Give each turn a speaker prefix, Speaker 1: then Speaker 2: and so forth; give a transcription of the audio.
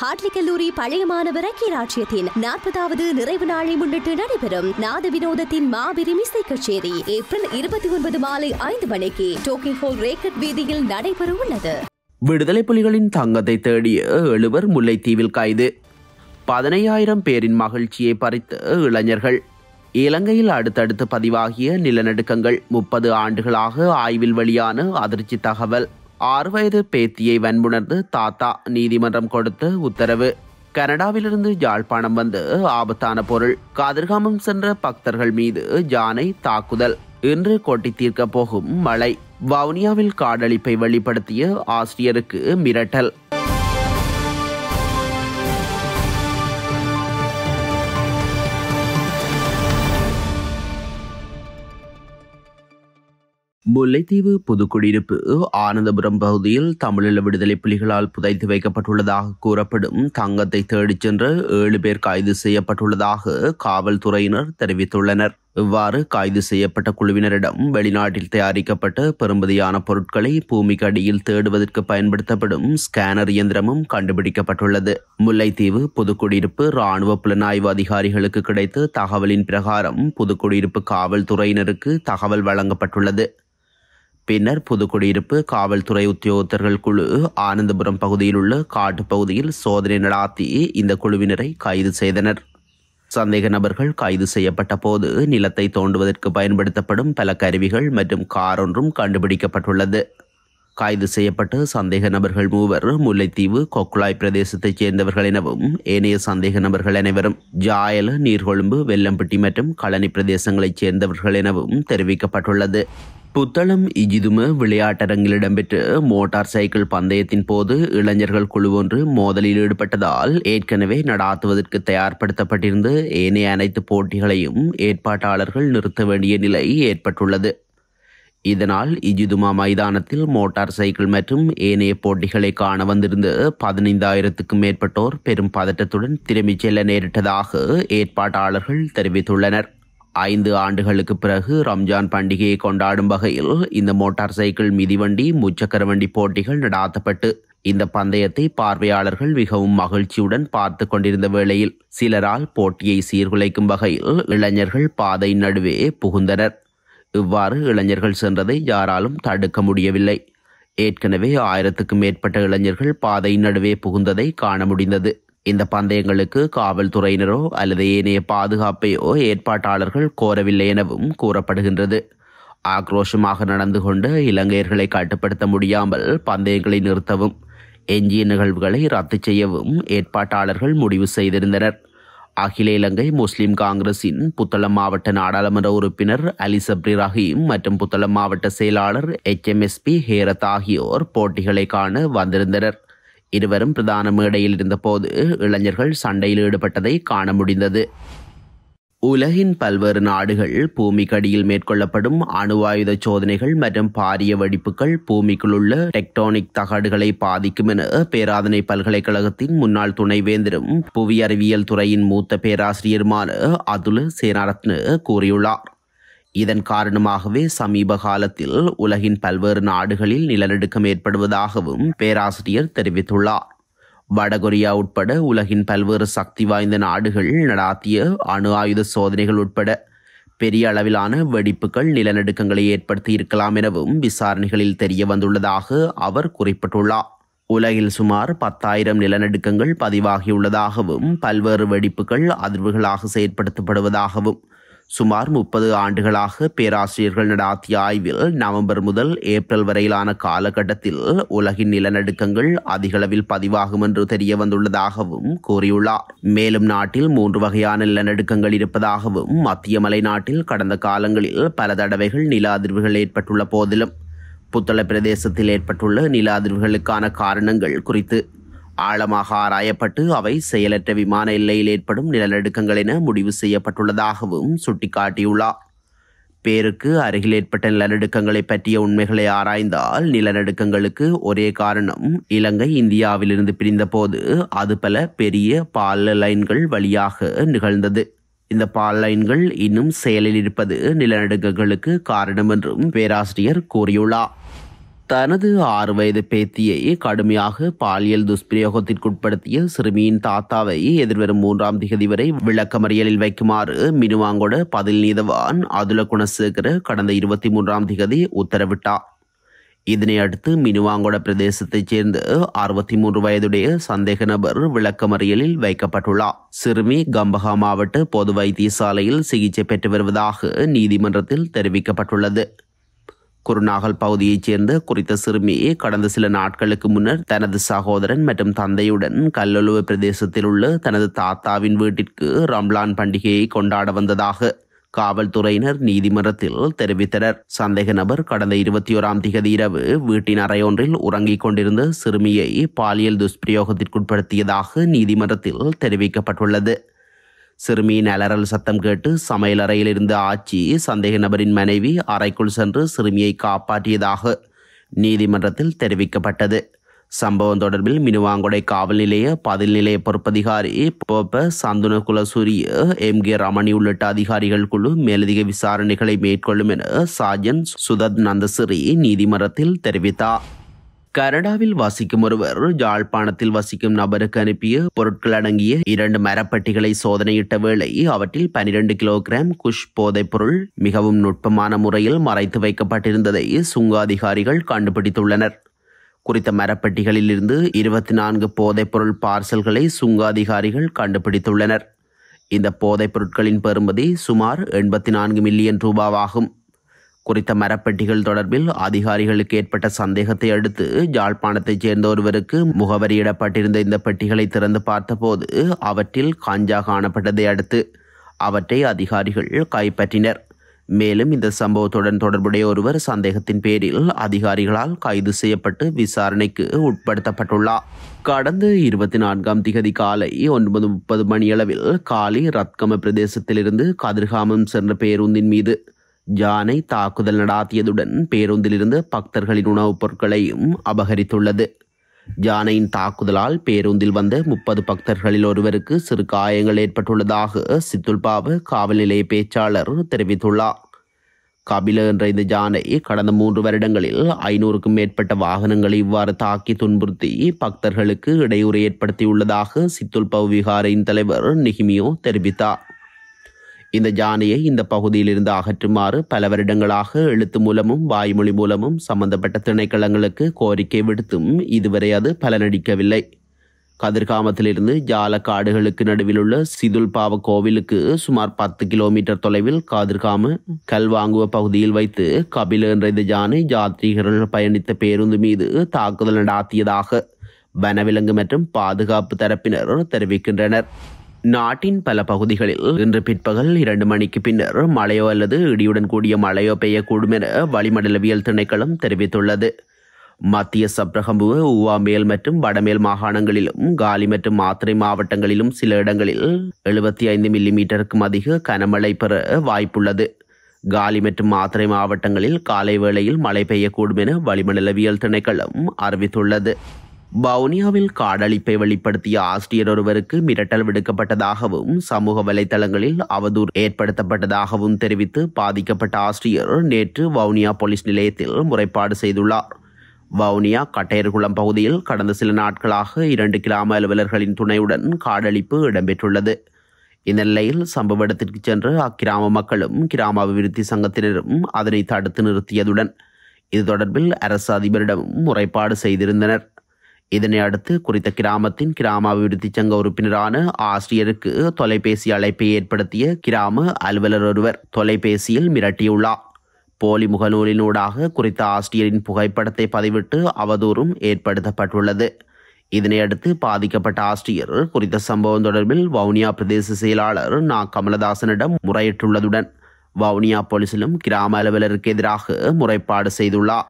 Speaker 1: hotly கல்லூரி பழைய மாணவர் ஐக்கியராட்சியத்தின் நாற்பதாவது நிறைவு நாளை முன்னிட்டு நடைபெறும் நாத வினோதத்தின் மாபெரும் இசை கச்சேரி ஏப்ரல் இருபத்தி ஒன்பது மாலை ஐந்து மணிக்கு டோக்கிங் ஹோல் ரேக்கட் வீதியில் நடைபெற உள்ளது விடுதலை புலிகளின் தங்கத்தை தேடிய எழுவர் முல்லைத்தீவில் கைது பதினையாயிரம் பேரின் மகிழ்ச்சியை பறித்த இளைஞர்கள் இலங்கையில் அடுத்தடுத்து பதிவாகிய நிலநடுக்கங்கள் முப்பது ஆண்டுகளாக ஆய்வில் வெளியான அதிர்ச்சி தகவல் ஆறு வயது பேத்தியை வன்புணர்ந்து தாத்தா நீதிமன்றம் கொடுத்த உத்தரவு கனடாவிலிருந்து யாழ்ப்பாணம் வந்து ஆபத்தான பொருள் காதிர்காமம் சென்ற பக்தர்கள் மீது ஜானை தாக்குதல் இன்று கொட்டி தீர்க்க போகும் மழை வவுனியாவில் காடழிப்பை வெளிப்படுத்திய ஆசிரியருக்கு மிரட்டல் முல்லைத்தீவு புதுக்குடியிருப்பு ஆனந்தபுரம் பகுதியில் தமிழீழ விடுதலை புலிகளால் புதைத்து வைக்கப்பட்டுள்ளதாக கூறப்படும் தங்கத்தை தேடிச் சென்ற ஏழு பேர் கைது செய்யப்பட்டுள்ளதாக காவல்துறையினர் தெரிவித்துள்ளனர் இவ்வாறு கைது செய்யப்பட்ட குழுவினரிடம் வெளிநாட்டில் தயாரிக்கப்பட்ட பெரும்பதியான பொருட்களை பூமிக்கு அடியில் தேடுவதற்கு பயன்படுத்தப்படும் ஸ்கேனர் இயந்திரமும் கண்டுபிடிக்கப்பட்டுள்ளது முல்லைத்தீவு புதுக்குடியிருப்பு ராணுவ புலனாய்வு அதிகாரிகளுக்கு கிடைத்த தகவலின் பிரகாரம் புதுக்குடியிருப்பு காவல்துறையினருக்கு தகவல் வழங்கப்பட்டுள்ளது பின்னர் புதுக்குடியிருப்பு காவல்துறை உத்தியோகத்தர்கள் குழு ஆனந்தபுரம் பகுதியில் உள்ள காட்டு பகுதியில் சோதனை நடாத்தி இந்த குழுவினரை கைது செய்தனர் சந்தேக நபர்கள் கைது செய்யப்பட்ட போது நிலத்தை தோண்டுவதற்கு பயன்படுத்தப்படும் பல கருவிகள் மற்றும் கார் ஒன்றும் கண்டுபிடிக்கப்பட்டுள்ளது கைது செய்யப்பட்ட சந்தேக நபர்கள் மூவர் முல்லைத்தீவு கொக்குளாய் பிரதேசத்தைச் சேர்ந்தவர்கள் எனவும் ஏனைய சந்தேக நபர்கள் அனைவரும் ஜாயல் நீர்கொழும்பு வெள்ளம்பட்டி மற்றும் களனி பிரதேசங்களைச் சேர்ந்தவர்கள் எனவும் தெரிவிக்கப்பட்டுள்ளது புத்தளம் இஜிதும விளையாட்டரங்கில் இடம்பெற்ற மோட்டார் சைக்கிள் பந்தயத்தின் போது இளைஞர்கள் குழு ஒன்று மோதலில் ஈடுபட்டதால் ஏற்கனவே நடாத்துவதற்கு தயார்படுத்தப்பட்டிருந்த ஏனைய அனைத்து போட்டிகளையும் ஏற்பாட்டாளர்கள் நிறுத்த வேண்டிய நிலை ஏற்பட்டுள்ளது இதனால் இஜிதுமா மைதானத்தில் மோட்டார் சைக்கிள் மற்றும் ஏனைய போட்டிகளை காண வந்திருந்த பதினைந்தாயிரத்துக்கும் மேற்பட்டோர் பெரும் பதட்டத்துடன் திரும்பிச் செல்ல நேரிட்டதாக ஏற்பாட்டாளர்கள் தெரிவித்துள்ளனர் ஐந்து ஆண்டுகளுக்கு பிறகு ரம்ஜான் பண்டிகையை கொண்டாடும் வகையில் இந்த மோட்டார் சைக்கிள் மிதிவண்டி முச்சக்கர வண்டி போட்டிகள் நடாத்தப்பட்டு இந்த பந்தயத்தை பார்வையாளர்கள் மிகவும் மகிழ்ச்சியுடன் பார்த்து கொண்டிருந்த வேளையில் சிலரால் போட்டியை சீர்குலைக்கும் வகையில் இளைஞர்கள் பாதை நடுவே புகுந்தனர் இவ்வாறு இளைஞர்கள் சென்றதை யாராலும் தடுக்க முடியவில்லை ஏற்கனவே ஆயிரத்துக்கும் மேற்பட்ட இளைஞர்கள் பாதை நடுவே புகுந்ததை காண முடிந்தது இந்த பந்தயங்களுக்கு காவல்துறையினரோ அல்லது ஏனைய பாதுகாப்பையோ ஏற்பாட்டாளர்கள் கோரவில்லை எனவும் கூறப்படுகின்றது ஆக்ரோஷமாக நடந்து கொண்டு இலங்கையர்களை கட்டுப்படுத்த முடியாமல் பந்தயங்களை நிறுத்தவும் எஞ்சிய நிகழ்வுகளை ரத்து செய்யவும் ஏற்பாட்டாளர்கள் முடிவு செய்திருந்தனர் அகில இலங்கை முஸ்லிம் காங்கிரசின் புத்தளம் மாவட்ட நாடாளுமன்ற உறுப்பினர் அலி சப்ரி ரஹீம் மற்றும் புத்தளம் மாவட்ட செயலாளர் H M S P Herath ஆகியோர் போட்டிகளை காண வந்திருந்தனர் இருவரும் பிரதான மேடையில் இருந்தபோது இளைஞர்கள் சண்டையில் ஈடுபட்டதை காண முடிந்தது உலகின் பல்வேறு நாடுகள் பூமிக்கடியில் மேற்கொள்ளப்படும் அணுவாயுத சோதனைகள் மற்றும் பாரிய வெடிப்புகள் பூமிக்குள் உள்ள டெக்டானிக் தகடுகளை பாதிக்கும் என பேராதனை பல்கலைக்கழகத்தின் முன்னாள் துணைவேந்தரும் புவி அறிவியல் துறையின் மூத்த பேராசிரியருமான அதுல சேனாரத்ன கூறியுள்ளார் இதன் காரணமாகவே சமீப காலத்தில் உலகின் பல்வேறு நாடுகளில் நிலநடுக்கம் ஏற்படுவதாகவும் பேராசிரியர் தெரிவித்துள்ளார் வடகொரியா உட்பட உலகின் பல்வேறு சக்தி வாய்ந்த நாடுகள் நடாத்திய அணு ஆயுத சோதனைகள் உட்பட பெரிய அளவிலான வெடிப்புகள் நிலநடுக்கங்களை ஏற்படுத்தி இருக்கலாம் எனவும் விசாரணைகளில் தெரிய வந்துள்ளதாக அவர் குறிப்பிட்டுள்ளார் உலகில் சுமார் பத்தாயிரம் நிலநடுக்கங்கள் பதிவாகியுள்ளதாகவும் பல்வேறு வெடிப்புகள் அதிர்வுகளாக செயற்படுத்தப்படுவதாகவும் சுமார் முப்பது ஆண்டுகளாக பேராசிரியர்கள் நடாத்திய ஆய்வில் நவம்பர் முதல் ஏப்ரல் வரையிலான காலகட்டத்தில் உலகின் நிலநடுக்கங்கள் அதிகளவில் பதிவாகும் என்று தெரிய வந்துள்ளதாகவும் கூறியுள்ளார் மேலும் நாட்டில் மூன்று வகையான நிலநடுக்கங்கள் இருப்பதாகவும் மத்திய மலைநாட்டில் கடந்த காலங்களில் பல தடவைகள் நில அதிர்வுகள் ஏற்பட்டுள்ள போதிலும் புத்தள பிரதேசத்தில் ஏற்பட்டுள்ள நில அதிர்வுகளுக்கான காரணங்கள் குறித்து ஆழமாக ஆராயப்பட்டு அவை செயலற்ற விமான எல்லையில் ஏற்படும் நிலநடுக்கங்கள் என முடிவு செய்யப்பட்டுள்ளதாகவும் சுட்டிக்காட்டியுள்ளார் பேருக்கு அருகில் ஏற்பட்ட நிலநடுக்கங்களை பற்றிய உண்மைகளை ஆராய்ந்தால் நிலநடுக்கங்களுக்கு ஒரே காரணம் இலங்கை இந்தியாவிலிருந்து பிரிந்தபோது அது பல பெரிய பால் லைன்கள் வழியாக நிகழ்ந்தது இந்த பால் லைன்கள் இன்னும் செயலில் இருப்பது நிலநடுக்கங்களுக்கு காரணம் என்றும் பேராசிரியர் கூறியுள்ளார் தனது ஆறு வயது பேத்தியை கடுமையாக பாலியல் துஷ்பிரயோகத்திற்குட்படுத்திய சிறுமியின் தாத்தாவை எதிர்வரும் மூன்றாம் திகதி வரை விளக்கமறியலில் வைக்குமாறு மினுவாங்கொட பதில் நீதவான் அதுல குணசேகர கடந்த இருபத்தி மூன்றாம் திகதி உத்தரவிட்டார் இதனையடுத்து மினுவாங்கொட பிரதேசத்தைச் சேர்ந்த அறுபத்தி மூன்று வயதுடைய சந்தேக நபர் விளக்கமறியலில் வைக்கப்பட்டுள்ளார் சிறுமி கம்பகா மாவட்ட பொது வைத்தியசாலையில் சிகிச்சை பெற்று வருவதாக நீதிமன்றத்தில் தெரிவிக்கப்பட்டுள்ளது குருநாகல் பகுதியைச் சேர்ந்த குறித்த சிறுமியை கடந்த சில நாட்களுக்கு முன்னர் தனது சகோதரன் மற்றும் தந்தையுடன் கல்லொலுவ பிரதேசத்தில் உள்ள தனது தாத்தாவின் வீட்டிற்கு ரம்லான் பண்டிகையை கொண்டாட வந்ததாக காவல்துறையினர் நீதிமன்றத்தில் தெரிவித்தனர் சந்தேக நபர் கடந்த இருபத்தி ஓராம் திகதி இரவு வீட்டின் அறையொன்றில் உறங்கிக் கொண்டிருந்த சிறுமியை பாலியல் துஷ்பிரயோகத்திற்குட்படுத்தியதாக நீதிமன்றத்தில் தெரிவிக்கப்பட்டுள்ளது சிறுமியின் அலறல் சத்தம் கேட்டு சமையலறையில் இருந்த ஆட்சி சந்தேக நபரின் மனைவி அறைக்குள் சென்று சிறுமியை காப்பாற்றியதாக நீதிமன்றத்தில் தெரிவிக்கப்பட்டது சம்பவம் தொடர்பில் மினுவாங்குடை காவல் நிலைய பதில் நிலைய பொறுப்பதிகாரி போப்ப சந்துன குலசூரிய எம் கே ரமணி உள்ளிட்ட அதிகாரிகள் குழு மேலதிக விசாரணைகளை மேற்கொள்ளும் என சாஜன் சுதத் நந்தசிறி நீதிமன்றத்தில் தெரிவித்தார் கனடாவில் வசிக்கும் ஒருவர் யாழ்ப்பாணத்தில் வசிக்கும் நபருக்கு அனுப்பிய பொருட்கள் அடங்கிய இரண்டு மரப்பட்டிகளை சோதனையிட்ட வேளை அவற்றில் பனிரெண்டு கிலோகிராம் குஷ் போதைப் பொருள் மிகவும் நுட்பமான முறையில் மறைத்து வைக்கப்பட்டிருந்ததை சுங்க அதிகாரிகள் கண்டுபிடித்துள்ளனர் குறித்த மரப்பட்டிகளில் இருந்து இருபத்தி நான்கு போதைப்பொருள் பார்சல்களை சுங்க அதிகாரிகள் கண்டுபிடித்துள்ளனர் இந்த போதைப் பொருட்களின் பெறுமதி சுமார் எண்பத்தி நான்கு மில்லியன் ரூபாவாகும் குறித்த மரப்பெட்டிகள் தொடர்பில் அதிகாரிகளுக்கு ஏற்பட்ட சந்தேகத்தை அடுத்து யாழ்ப்பாணத்தைச் சேர்ந்த ஒருவருக்கு முகவரியிடப்பட்டிருந்த இந்த பெட்டிகளை திறந்து பார்த்தபோது அவற்றில் காஞ்சா காணப்பட்டதை அடுத்து அவற்றை அதிகாரிகள் கைப்பற்றினர் மேலும் இந்த சம்பவத்துடன் தொடர்புடைய ஒருவர் சந்தேகத்தின் பேரில் அதிகாரிகளால் கைது செய்யப்பட்டு விசாரணைக்கு உட்படுத்தப்பட்டுள்ளார் கடந்த இருபத்தி நான்காம் திகதி காலை ஒன்பது முப்பது மணியளவில் காலி ரத்கம பிரதேசத்திலிருந்து கதிர்காமம் சென்ற பேருந்தின் மீது ஜானை தாக்குதல் நடாத்தியதுடன் பேருந்திலிருந்து பக்தர்களின் உணவுப் பொருட்களையும் அபகரித்துள்ளது ஜானையின் தாக்குதலால் பேருந்தில் வந்த முப்பது பக்தர்களில் ஒருவருக்கு சிறு காயங்கள் ஏற்பட்டுள்ளதாக சித்துல்பாவு காவல் நிலைய பேச்சாளர் தெரிவித்துள்ளார் கபில என்ற இந்த ஜானை கடந்த மூன்று வருடங்களில் ஐநூறுக்கும் மேற்பட்ட வாகனங்களை இவ்வாறு தாக்கி துன்புறுத்தி பக்தர்களுக்கு இடையூறு ஏற்படுத்தியுள்ளதாக சித்துல்பவ் விகாரையின் தலைவர் நிகிமியோ தெரிவித்தார் இந்த ஜானையை இந்த பகுதியிலிருந்து அகற்றுமாறு பல வருடங்களாக எழுத்து மூலமும் வாய்மொழி மூலமும் சம்பந்தப்பட்ட திணைக்களங்களுக்கு கோரிக்கை விடுத்தும் இதுவரை அது பலனளிக்கவில்லை கதிர்காமத்திலிருந்து ஜாலக்காடுகளுக்கு நடுவில் உள்ள சிதுல்பாவ கோவிலுக்கு சுமார் பத்து கிலோமீட்டர் தொலைவில் கதிர்காம கல்வாங்குவ பகுதியில் வைத்து கபில என்ற இந்த ஜானை யாத்ரீகர்கள் பயணித்த பேருந்து மீது தாக்குதல் நடாத்தியதாக வனவிலங்கு மற்றும் பாதுகாப்பு தரப்பினர் தெரிவிக்கின்றனர் நாட்டின் பல பகுதிகளில் இன்று பிற்பகல் இரண்டு மணிக்கு பின்னர் மழையோ அல்லது இடியுடன் கூடிய மழையோ பெய்யக்கூடும் என வளிமண்டலவியல் திணைக்களம் தெரிவித்துள்ளது மத்திய சப்ரகம்பு ஊவா மேல் மற்றும் வடமேல் மாகாணங்களிலும் காலி மற்றும் மாத்திரை மாவட்டங்களிலும் சில இடங்களில் எழுபத்தி ஐந்து மில்லிமீட்டருக்கும் அதிக கனமழை பெற வாய்ப்புள்ளது காலி மற்றும் மாத்திரை மாவட்டங்களில் காலை வேளையில் மழை பெய்யக்கூடும் என வளிமண்டலவியல் திணைக்களம் அறிவித்துள்ளது வவுனியாவில் காடழிப்பை வெளிப்படுத்திய ஆசிரியர் ஒருவருக்கு மிரட்டல் விடுக்கப்பட்டதாகவும் சமூக வலைதளங்களில் அவதூறு ஏற்படுத்தப்பட்டதாகவும் தெரிவித்து பாதிக்கப்பட்ட ஆசிரியர் நேற்று வவுனியா போலீஸ் நிலையத்தில் முறைப்பாடு செய்துள்ளார் வவுனியா கட்டையர்குளம் பகுதியில் கடந்த சில நாட்களாக இரண்டு கிராம அலுவலர்களின் துணையுடன் காடழிப்பு இடம்பெற்றுள்ளது இந்த நிலையில் சம்பவ இடத்திற்கு சென்று அக்கிராம மக்களும் கிராம அபிவிருத்தி சங்கத்தினரும் அதனை தடுத்து நிறுத்தியதுடன் இது தொடர்பில் அரசு அதிபரிடமும் முறைப்பாடு செய்திருந்தனர் இதனை அடுத்து குறித்த கிராமத்தின் கிராம அபிவிருத்தி சங்க உறுப்பினரான ஆசிரியருக்கு தொலைபேசி அழைப்பை ஏற்படுத்திய கிராம அலுவலர் ஒருவர் தொலைபேசியில் மிரட்டியுள்ளார் போலி முகநூலினூடாக குறித்த ஆசிரியரின் புகைப்படத்தை பதிவிட்டு அவதூறும் ஏற்படுத்தப்பட்டுள்ளது இதனையடுத்து பாதிக்கப்பட்ட ஆசிரியர் குறித்த சம்பவம் தொடர்பில் வவுனியா பிரதேச செயலாளர் நா கமலதாசனிடம் முறையிட்டுள்ளதுடன் வவுனியா போலீசிலும் கிராம அலுவலருக்கு எதிராக முறைப்பாடு செய்துள்ளார்